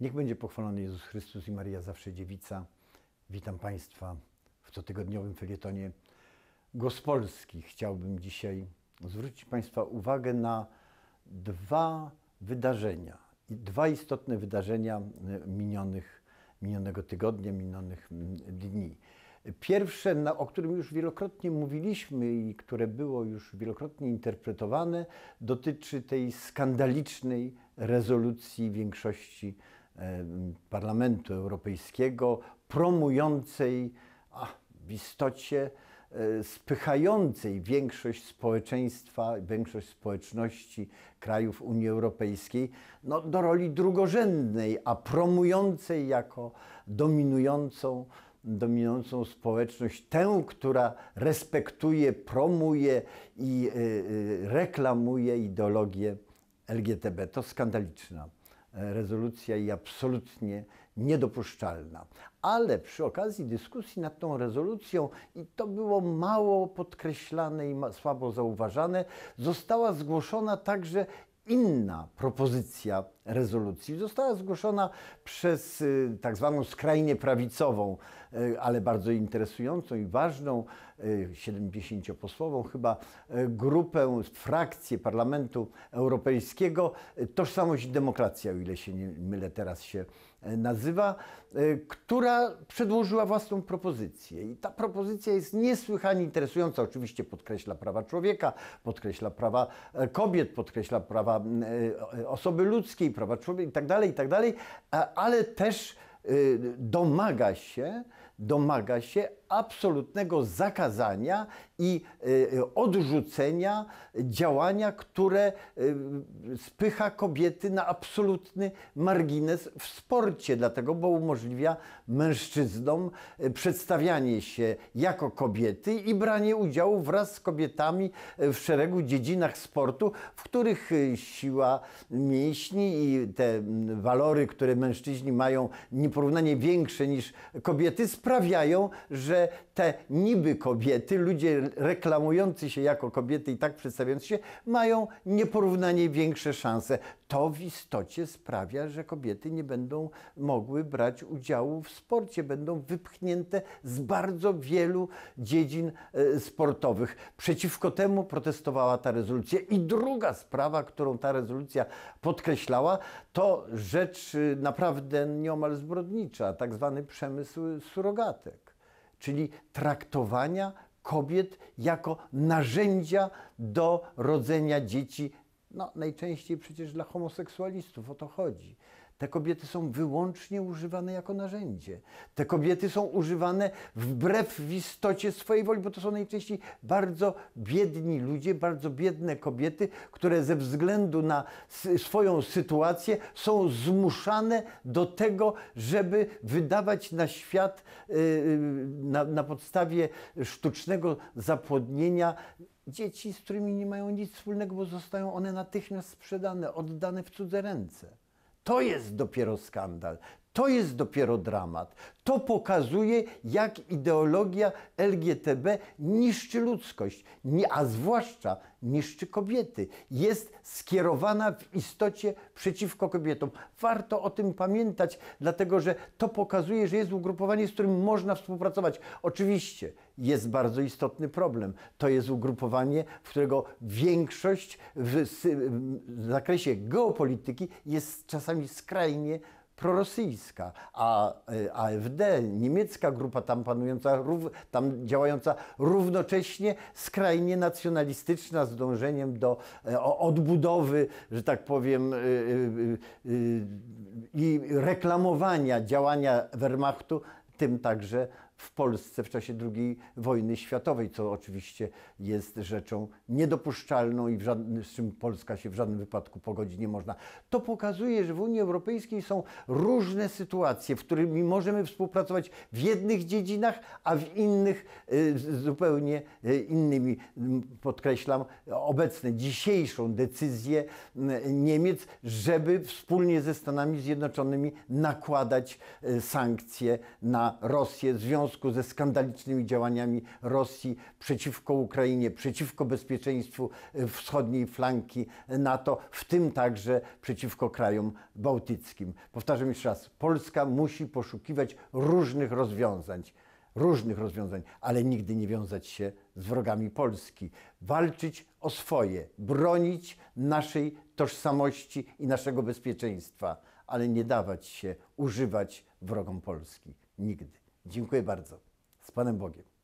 Niech będzie pochwalony Jezus Chrystus i Maria Zawsze Dziewica. Witam Państwa w cotygodniowym felietonie Głos Polski. Chciałbym dzisiaj zwrócić Państwa uwagę na dwa wydarzenia, dwa istotne wydarzenia e, minionych, minionego tygodnia, minionych dni. Pierwsze, o którym już wielokrotnie mówiliśmy i które było już wielokrotnie interpretowane, dotyczy tej skandalicznej rezolucji większości E, Parlamentu Europejskiego promującej, a w istocie e, spychającej większość społeczeństwa, większość społeczności krajów Unii Europejskiej no, do roli drugorzędnej, a promującej jako dominującą, dominującą społeczność, tę, która respektuje, promuje i e, reklamuje ideologię LGTB. To skandaliczna rezolucja i absolutnie niedopuszczalna. Ale przy okazji dyskusji nad tą rezolucją, i to było mało podkreślane i słabo zauważane, została zgłoszona także inna propozycja rezolucji została zgłoszona przez y, tak zwaną skrajnie prawicową, y, ale bardzo interesującą i ważną, 70-posłową y, chyba, grupę, frakcję Parlamentu Europejskiego Tożsamość i Demokracja, o ile się nie mylę, teraz się nazywa, która przedłożyła własną propozycję. I ta propozycja jest niesłychanie interesująca. Oczywiście podkreśla prawa człowieka, podkreśla prawa e, kobiet, podkreśla prawa e, e, osoby ludzkiej, prawa człowieka i tak dalej, i tak dalej, e, ale też y, domaga się, domaga się, absolutnego zakazania i y, odrzucenia działania, które y, spycha kobiety na absolutny margines w sporcie, dlatego, bo umożliwia mężczyznom y, przedstawianie się jako kobiety i branie udziału wraz z kobietami w szeregu dziedzinach sportu, w których siła mięśni i te mm, walory, które mężczyźni mają nieporównanie większe niż kobiety, sprawiają, że że te niby kobiety, ludzie reklamujący się jako kobiety i tak przedstawiający się, mają nieporównanie większe szanse. To w istocie sprawia, że kobiety nie będą mogły brać udziału w sporcie, będą wypchnięte z bardzo wielu dziedzin e, sportowych. Przeciwko temu protestowała ta rezolucja. I druga sprawa, którą ta rezolucja podkreślała, to rzecz y, naprawdę nieomal zbrodnicza, tak zwany przemysł surogatek czyli traktowania kobiet jako narzędzia do rodzenia dzieci. No, najczęściej przecież dla homoseksualistów o to chodzi. Te kobiety są wyłącznie używane jako narzędzie. Te kobiety są używane wbrew w istocie swojej woli, bo to są najczęściej bardzo biedni ludzie, bardzo biedne kobiety, które ze względu na swoją sytuację są zmuszane do tego, żeby wydawać na świat y, y, na, na podstawie sztucznego zapłodnienia dzieci, z którymi nie mają nic wspólnego, bo zostają one natychmiast sprzedane, oddane w cudze ręce. To jest dopiero skandal. To jest dopiero dramat. To pokazuje, jak ideologia LGTB niszczy ludzkość, a zwłaszcza niszczy kobiety. Jest skierowana w istocie przeciwko kobietom. Warto o tym pamiętać, dlatego że to pokazuje, że jest ugrupowanie, z którym można współpracować. Oczywiście jest bardzo istotny problem. To jest ugrupowanie, w którego większość w, w zakresie geopolityki jest czasami skrajnie prorosyjska, a e, AfD, niemiecka grupa tam panująca, tam działająca równocześnie skrajnie nacjonalistyczna z dążeniem do e, odbudowy, że tak powiem, e, i reklamowania działania Wehrmachtu, tym także w Polsce w czasie II wojny światowej, co oczywiście jest rzeczą niedopuszczalną i żadnym, z czym Polska się w żadnym wypadku pogodzić nie można. To pokazuje, że w Unii Europejskiej są różne sytuacje, w którymi możemy współpracować w jednych dziedzinach, a w innych y, zupełnie y, innymi. Mm, podkreślam obecne, dzisiejszą decyzję y, Niemiec, żeby wspólnie ze Stanami Zjednoczonymi nakładać sankcje na Rosję związku związku ze skandalicznymi działaniami Rosji przeciwko Ukrainie, przeciwko bezpieczeństwu e, wschodniej flanki NATO, w tym także przeciwko krajom bałtyckim. Powtarzam jeszcze raz, Polska musi poszukiwać różnych rozwiązań różnych rozwiązań, ale nigdy nie wiązać się z wrogami Polski. Walczyć o swoje, bronić naszej tożsamości i naszego bezpieczeństwa, ale nie dawać się używać wrogom Polski. Nigdy. Dziękuję bardzo. Z Panem Bogiem.